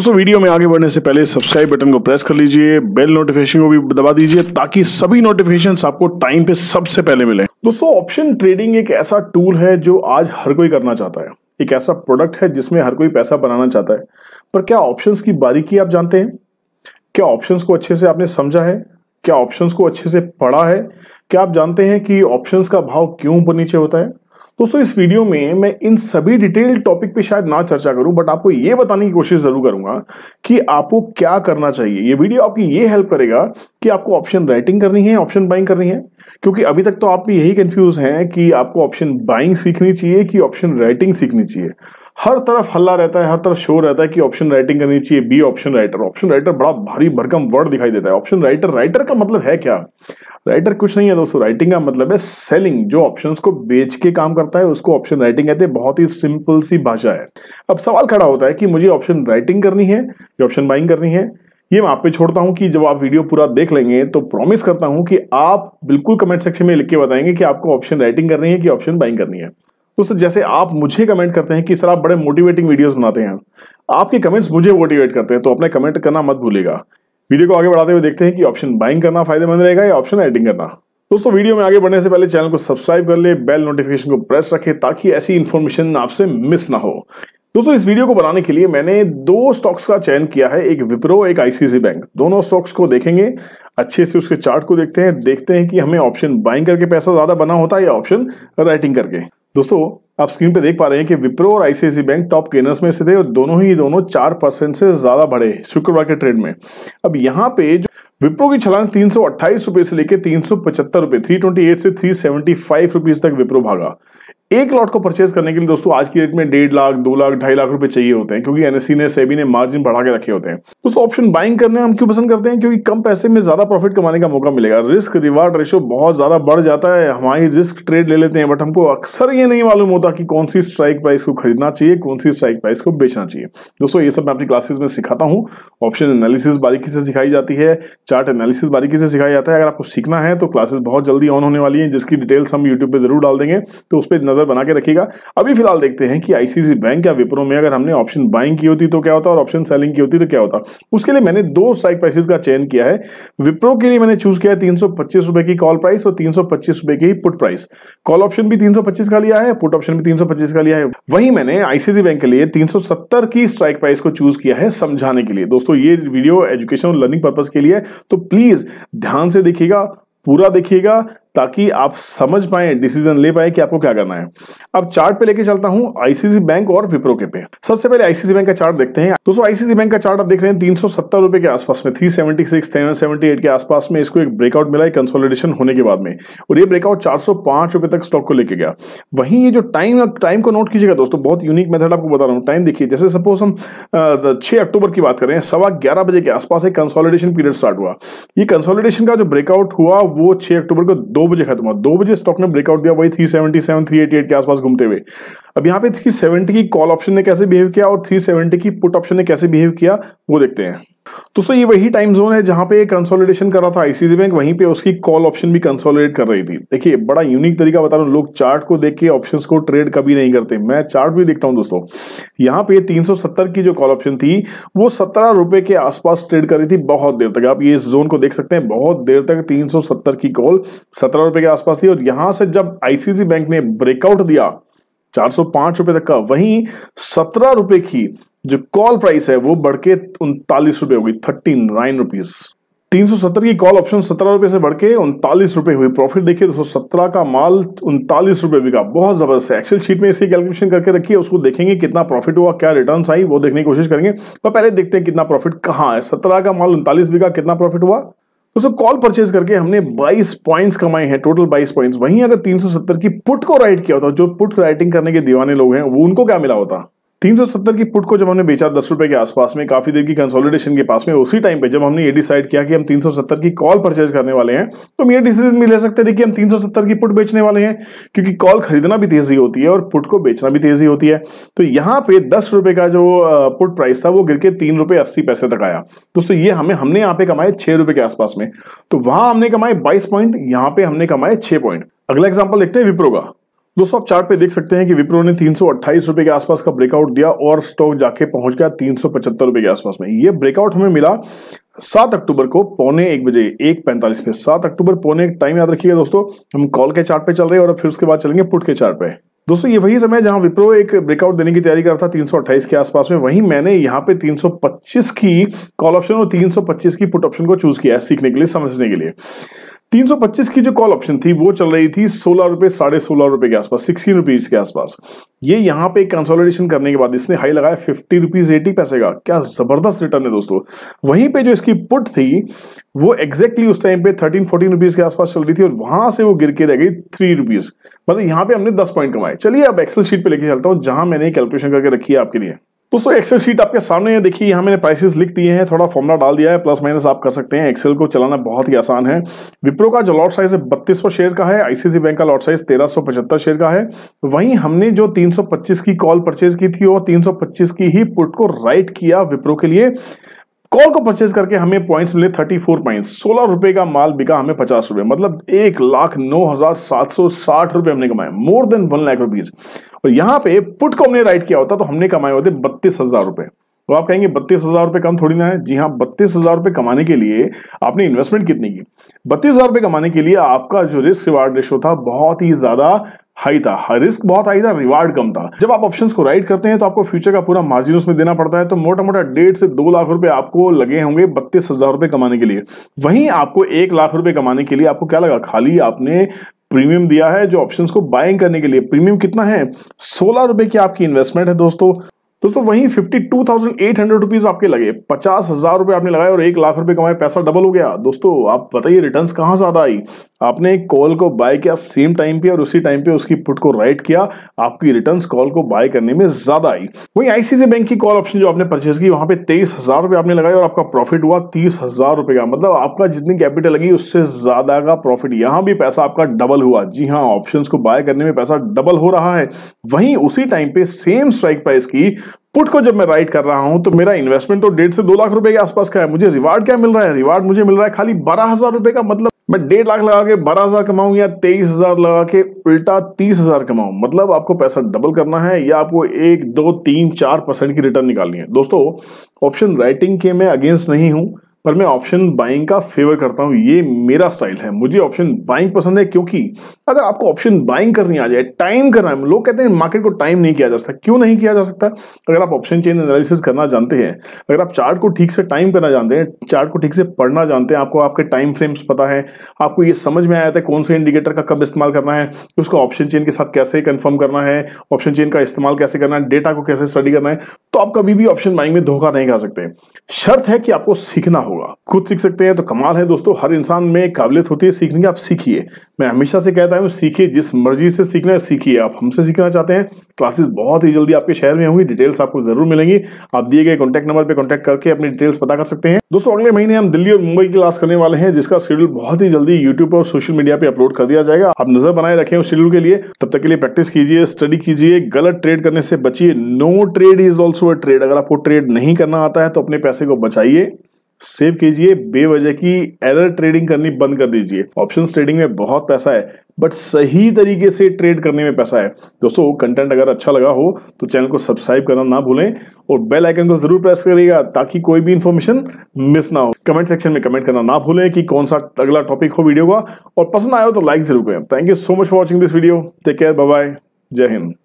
दोस्तों वीडियो में आगे बढ़ने से पहले सब्सक्राइब बटन को प्रेस कर लीजिए बेल नोटिफिकेशन को भी दबा दीजिए ताकि सभी नोटिफिकेशन आपको टाइम पे सबसे पहले मिले दोस्तों ऑप्शन ट्रेडिंग एक ऐसा टूल है जो आज हर कोई करना चाहता है एक ऐसा प्रोडक्ट है जिसमें हर कोई पैसा बनाना चाहता है पर क्या ऑप्शन की बारीकी आप जानते हैं क्या ऑप्शन को अच्छे से आपने समझा है क्या ऑप्शंस को अच्छे से पढ़ा है क्या आप जानते हैं कि ऑप्शंस का भाव क्यों ऊपर नीचे होता है दोस्तों इस वीडियो में मैं इन सभी डिटेल टॉपिक पे शायद ना चर्चा करूं बट आपको ये बताने की कोशिश जरूर करूंगा कि आपको क्या करना चाहिए ये वीडियो आपकी ये हेल्प करेगा कि आपको ऑप्शन राइटिंग करनी है ऑप्शन बाइंग करनी है क्योंकि अभी तक तो आप यही कंफ्यूज हैं कि आपको ऑप्शन बाइंग सीखनी चाहिए कि ऑप्शन राइटिंग सीखनी चाहिए हर तरफ हल्ला रहता है हर तरफ शोर रहता है कि ऑप्शन राइटिंग करनी चाहिए B option writer option writer बड़ा भारी भरकम वर्ड दिखाई देता है ऑप्शन राइटर राइटर का मतलब है क्या राइटर कुछ नहीं है दोस्तों राइटिंग का मतलब है सेलिंग जो ऑप्शन को बेच के काम करता है उसको ऑप्शन राइटिंग कहते हैं बहुत ही सिंपल सी भाषा है अब सवाल खड़ा होता है कि मुझे ऑप्शन राइटिंग करनी है या ऑप्शन बाइंग करनी है ये मैं आप पे छोड़ता हूं कि जब आप वीडियो पूरा देख लेंगे तो प्रॉमिस करता हूं कि आप बिल्कुल कमेंट सेक्शन में लिख के बताएंगे कि आपको ऑप्शन राइटिंग करनी है कि ऑप्शन बाइंग करनी है दोस्तों जैसे आप मुझे कमेंट करते हैं कि सर आप बड़े मोटिवेटिंग वीडियोस बनाते हैं आपके कमेंट्स मुझे मोटिवेट करते हैं तो अपने कमेंट करना मत भूलेगा वीडियो को आगे बढ़ाते हुए देखते हैं कि ऑप्शन बाइंग करना फायदेमंद रहेगा या ऑप्शन राइटिंग करना दोस्तों वीडियो में आगे बढ़ने से पहले चैनल को सब्सक्राइब कर ले बेल नोटिफिकेशन को प्रेस रखे ताकि ऐसी इन्फॉर्मेशन आपसे मिस ना हो दोस्तों इस वीडियो को बनाने के लिए मैंने दो स्टॉक्स का चयन किया है एक विप्रो एक आईसीसी बैंक दोनों स्टॉक्स को देखेंगे अच्छे से उसके चार्ट को देखते हैं देखते हैं कि हमें ऑप्शन बाइंग करके पैसा ज्यादा बना होता है या ऑप्शन राइटिंग करके दोस्तों आप स्क्रीन पे देख पा रहे हैं कि विप्रो और आईसीआईसी बैंक टॉप गेनर्स में से थे और दोनों ही दोनों चार परसेंट से ज्यादा बढ़े शुक्रवार के ट्रेड में अब यहाँ पे जो विप्रो की छलांग तीन सौ अट्ठाईस रुपए से लेकर तीन सौ पचहत्तर रुपए थ्री ट्वेंटी एट से थ्री सेवेंटी फाइव रुपीज तक विप्रो भागा एक लॉट को परचेज करने के लिए दोस्तों आज की डेट में डेढ़ लाख दो लाख ढाई लाख रुपए चाहिए होते हैं क्योंकि एनएससी e ने सेबी ने मार्जिन बढ़ा के रखे होते हैं दोस्तों ऑप्शन बाइंग करने हम क्यों पसंद करते हैं क्योंकि कम पैसे में ज्यादा प्रॉफिट कमाने का मौका मिलेगा रिस्क रिवार्ड रेशियो बहुत ज्यादा बढ़ जाता है हमारी रिस्क ट्रेड ले लेते हैं बट हमको अक्सर ये नहीं मालूम होता कि कौन सी स्ट्राइक प्राइस को खरीदना चाहिए कौन सी स्ट्राइक प्राइस को बेचना चाहिए दोस्तों ये सब मैं अपनी क्लासेस में सिखाता हूँ ऑप्शन एनालिसिस बारीकी से सिखाई जाती है चार्ट एनालिसिस बारीकी से सिखाया जाता है अगर आपको सीखना है तो क्लासेस बहुत जल्दी ऑन होने वाली है जिसकी डिटेल्स हम यूट्यूब पर जरूर डाल देंगे तो उस पर नजर नज़र बना के रखेगा अभी फिलहाल देखते हैं कि आईसीसी बैंक या विप्रो में अगर हमने ऑप्शन बाइंग की होती तो क्या होता और ऑप्शन सेलिंग की होती तो क्या होता उसके लिए मैंने दो स्ट्राइक प्राइसेस का चयन किया है विप्रो के लिए मैंने चूज किया है तीन रुपए की कॉल प्राइस और तीन रुपए की पुट प्राइस कॉल ऑप्शन भी तीन का लिया है पुट ऑप्शन भी तीन का लिया है वही मैंने आईसीसी बैंक के लिए तीन की स्ट्राइक प्राइस को चूज किया है समझाने के लिए दोस्तों ये वीडियो एजुकेशन और लर्निंग पर्पज के लिए तो प्लीज ध्यान से देखिएगा पूरा देखिएगा ताकि आप समझ पाए डिसीजन ले पाए कि आपको क्या करना है अब चार्ट पे लेके चलता हूं आईसीसी बैंक और विप्रो के पे सबसे पहले आईसीसी बैंक का चार्ट देखते हैं दोस्तों आईसीसी बैंक का चार्ट आप देख रहे हैं तीन रुपए के आसपास में थ्री सेवेंटी सिक्स के आसपास में इसको एक ब्रेकआउट मिला है कंसोलिडेशन होने के बाद में और ये ब्रेकआउट चार रुपए तक स्टॉक को लेके गया वहीं ये जो टाइम टाइम को नोट कीजिएगा दोस्तों बहुत यूनिक मेथड आपको बता रहा हूँ टाइम देखिए जैसे सपोज हम छह अक्टूबर की बात करें सवा ग्यारह बजे के आसपास एक कंसोलिडेशन पीरियड स्टार्ट हुआ ये कंसोलिडेशन का जो ब्रेकआउट हुआ वो छह अक्टूबर को दो दो बजे खत्म हुआ दो बजे स्टॉक ने ब्रेकआउट दिया वही three seventy seven three eighty eight के आसपास घूमते हुए अब यहाँ पे थ्री सेवेंटी की कॉल ऑप्शन ने कैसे बिहेव किया और थ्री सेवेंटी की पुट ऑप्शन ने कैसे बिहेव किया वो देखते हैं दोस्तों ये वही टाइम जोन है जहां पे कंसोलिडेशन कर रहा था आईसीसी बैंक वहीं पे उसकी कॉल ऑप्शन भी कंसोलिडेट कर रही थी देखिए बड़ा यूनिक तरीका बता रहा हूँ लोग चार्ट को देख के ऑप्शंस को ट्रेड कभी नहीं करते मैं चार्ट भी देखता हूँ दोस्तों यहाँ पे 370 की जो कॉल ऑप्शन थी वो सत्रह रुपए के आसपास ट्रेड कर रही थी बहुत देर तक आप ये इस जोन को देख सकते हैं बहुत देर तक तीन की कॉल सत्रह रुपए के आसपास थी और यहां से जब आईसीसी बैंक ने ब्रेकआउट दिया चार सौ पांच रुपए तक का वहीं सत्रह रुपए की जो कॉल प्राइस है वो बढ़ के उनतालीस हो होगी थर्टी नाइन रुपीज तीन सौ सत्तर की कॉल ऑप्शन सत्रह रुपए से बढ़ के उनतालीस रुपए हुई प्रॉफिट देखिए दो सौ सत्रह का माल उनतालीस रुपए बिका बहुत ज़बरदस्त है एक्सेल शीट में इसकी कैलकुलेशन करके रखिए उसको देखेंगे कितना प्रॉफिट हुआ क्या रिटर्न आई वो देखने की कोशिश करेंगे पर पहले देखते हैं कितना प्रॉफिट कहाँ है सत्रह का माल उनतालीस बिका कितना प्रॉफिट हुआ दोस्तों कॉल परचेज करके हमने 22 पॉइंट्स कमाए हैं टोटल 22 पॉइंट्स वहीं अगर 370 की पुट को राइट किया होता जो पुट राइटिंग करने के दीवाने लोग हैं वो उनको क्या मिला होता 370 की पुट को जब हमने बेचा दस रुपए के आसपास में काफी देर की कंसोलिडेशन के पास में उसी टाइम पे जब हमने ये डिसाइड किया कि हम 370 की कॉल परचेज करने वाले हैं तो हम ये डिसीजन भी ले सकते थे कि हम 370 की पुट बेचने वाले हैं क्योंकि कॉल खरीदना भी तेजी होती है और पुट को बेचना भी तेजी होती है तो यहाँ पे दस रुपए का जो पुट प्राइस था वो गिर के तीन रुपए अस्सी पैसे तक आया दोस्तों ये हमें हमने यहाँ पे कमाए छह रुपए के आसपास में तो वहां हमने कमाए बाईस पॉइंट यहाँ पे हमने कमाए छह पॉइंट अगला एग्जाम्पल देखते हैं विप्रो का दोस्तों आप चार्ट पे देख सकते हैं कि विप्रो ने तीन रुपए के आसपास का ब्रेकआउट दिया और स्टॉक जाके पहुंच गया तीन रुपए के आसपास में ये ब्रेकआउट हमें मिला सात अक्टूबर को पौने एक बजे एक पैंतालीस पे सात अक्टूबर पौने एक टाइम याद रखिएगा दोस्तों हम कॉल के चार्ट पे चल रहे हैं और फिर उसके बाद चलेंगे पुट के चार्ट पे दोस्तों ये वही समय जहां विप्रो एक ब्रेकआउट देने की तैयारी कर रहा था 328 के आसपास में वहीं मैंने यहां पे 325 की कॉल ऑप्शन और 325 की पुट ऑप्शन को चूज किया है सीखने के लिए समझने के लिए 325 की जो कॉल ऑप्शन थी वो चल रही थी सोलह रुपये साढ़े सोलह रुपए के आसपास सिक्सटीन रुपीज़ के आसपास ये यहाँ पे कंसोलिडेशन करने के बाद इसने हाई लगाया फिफ्टी रुपीज़ एटी पैसे का क्या ज़बरदस्त रिटर्न है दोस्तों वहीं पे जो इसकी पुट थी वो exactly उस टाइम पे थर्टीन फोर्टीन रुपीज़ के आसपास चल रही थी और वहां से वो गिर के रह गई थ्री रुपीज़ मतलब यहाँ पे हमने दस पॉइंट कमाए चलिए अब एक्सल शीट पर लेके चलता हूँ जहां मैंने कैलकुलेशन करके रखी है आपके लिए दोस्तों एक्सेल शीट आपके सामने है देखिए यहाँ मैंने प्राइसेस लिख दिए हैं थोड़ा फॉर्मुला डाल दिया है प्लस माइनस आप कर सकते हैं एक्सेल को चलाना बहुत ही आसान है विप्रो का जो लॉट साइज है बत्तीस शेयर का है आईसीसी बैंक का लॉट साइज तेरह शेयर का है वहीं हमने जो 325 की कॉल परचेज की थी और 325 की ही पुट को राइट किया विप्रो के लिए कॉल को परचेज करके हमें पॉइंट्स मिले थर्टी फोर पॉइंट्स सोलह रुपए का माल बिका हमें पचास रुपए मतलब एक लाख नौ हजार सात सौ साठ रुपए हमने कमाए more than one lakh rupees और यहां पे पुट को हमने राइट किया होता तो हमने कमाए होते बत्तीस हजार रुपए तो आप कहेंगे बत्तीस हजार रुपए कम थोड़ी ना है जी हाँ बत्तीस हजार रुपए कमाने के लिए आपने इन्वेस्टमेंट कितनी की बत्तीस हजार रुपए कमाने के लिए आपका जो रिस्क रिवार्ड रेशो था बहुत ही ज्यादा हाई था रिस्क बहुत हाई था रिवार्ड कम था जब आप ऑप्शंस को राइट करते हैं तो आपको फ्यूचर का पूरा मार्जिन उसमें देना पड़ता है तो मोटा मोटा डेढ़ से दो लाख रुपए आपको लगे होंगे बत्तीस हजार रुपए कमाने के लिए वहीं आपको एक लाख रुपए कमाने के लिए आपको क्या लगा खाली आपने प्रीमियम दिया है जो ऑप्शंस को बाइंग करने के लिए प्रीमियम कितना है सोलह रुपए की आपकी इन्वेस्टमेंट है दोस्तों दोस्तों वहीं fifty two thousand eight hundred rupees आपके लगे पचास हजार रुपये आपने लगाए और एक लाख रुपए कमाए पैसा डबल हो गया दोस्तों आप बताइए रिटर्न कहां ज्यादा आई आपने कॉल को बाय किया सेम टाइम पे और उसी टाइम पे उसकी पुट को राइट किया आपकी रिटर्न कॉल को बाय करने में ज्यादा आई वही आईसीसी बैंक की कॉल ऑप्शन जो आपने परचेज की वहां पे तेईस हजार रुपये आपने लगाए और आपका प्रॉफिट हुआ तीस हजार रुपए का मतलब आपका जितनी कैपिटल लगी उससे ज्यादा का प्रॉफिट यहां भी पैसा आपका डबल हुआ जी हाँ ऑप्शन को बाय करने में पैसा डबल हो रहा है वहीं उसी टाइम पे सेम स्ट्राइक प्राइस की पुट को जब मैं राइट कर रहा हूं तो मेरा इन्वेस्टमेंट तो डेढ़ से दो लाख रुपए के आसपास का है मुझे रिवार्ड क्या मिल रहा है रिवार्ड मुझे मिल रहा है खाली बारह हजार रुपए का मतलब मैं डेढ़ लाख लगा के बारह हजार कमाऊं या तेईस हजार लगा के उल्टा तीस हजार कमाऊं मतलब आपको पैसा डबल करना है या आपको एक दो तीन चार परसेंट की रिटर्न निकालनी है दोस्तों ऑप्शन राइटिंग के मैं अगेंस्ट नहीं हूं पर मैं ऑप्शन बाइंग का फेवर करता हूं ये मेरा स्टाइल है मुझे ऑप्शन बाइंग पसंद है क्योंकि अगर आपको ऑप्शन बाइंग करनी आ जाए टाइम करना है लोग कहते हैं मार्केट को टाइम नहीं किया जा सकता क्यों नहीं किया जा सकता अगर आप ऑप्शन चेन एनालिसिस करना जानते हैं अगर आप चार्ट को ठीक से टाइम करना जानते हैं चार्ट को ठीक से पढ़ना जानते हैं आपको आपके टाइम फ्रेम्स पता है आपको ये समझ में आया था कौन से इंडिकेटर का कब इस्तेमाल करना है उसको ऑप्शन चेन के साथ कैसे कन्फर्म करना है ऑप्शन चेन का इस्तेमाल कैसे करना है डेटा को कैसे स्टडी करना है तो आप कभी भी ऑप्शन बाइंग में धोखा नहीं खा सकते शर्त है कि आपको सीखना हो होगा खुद सीख सकते हैं तो कमाल है दोस्तों हर इंसान में काबिलियत होती है सीखने की आप सीखिए मैं हमेशा से कहता हूँ सीखिए जिस मर्जी से सीखना है सीखिए आप हमसे सीखना चाहते हैं क्लासेस बहुत ही जल्दी आपके शहर में होंगी डिटेल्स आपको जरूर मिलेंगी आप दिए गए कॉन्टैक्ट नंबर पर कॉन्टैक्ट करके अपनी डिटेल्स पता कर सकते हैं दोस्तों अगले महीने हम दिल्ली और मुंबई की क्लास करने वाले हैं जिसका शेड्यूल बहुत ही जल्दी यूट्यूब और सोशल मीडिया पर अपलोड कर दिया जाएगा आप नजर बनाए रखें उस शेड्यूल के लिए तब तक के लिए प्रैक्टिस कीजिए स्टडी कीजिए गलत ट्रेड करने से बचिए no trade is also a trade अगर आपको ट्रेड नहीं करना आता है तो अपने पैसे को बचाइए सेव कीजिए बेवजह की एरर ट्रेडिंग करनी बंद कर दीजिए ऑप्शन ट्रेडिंग में बहुत पैसा है बट सही तरीके से ट्रेड करने में पैसा है दोस्तों कंटेंट अगर अच्छा लगा हो तो चैनल को सब्सक्राइब करना ना भूलें और बेल आइकन को जरूर प्रेस करिएगा ताकि कोई भी इन्फॉर्मेशन मिस ना हो कमेंट सेक्शन में कमेंट करना ना भूलें कि कौन सा अगला टॉपिक हो वीडियो का और पसंद आया हो तो लाइक जरूर करें thank you so much for watching this video take care bye जय हिंद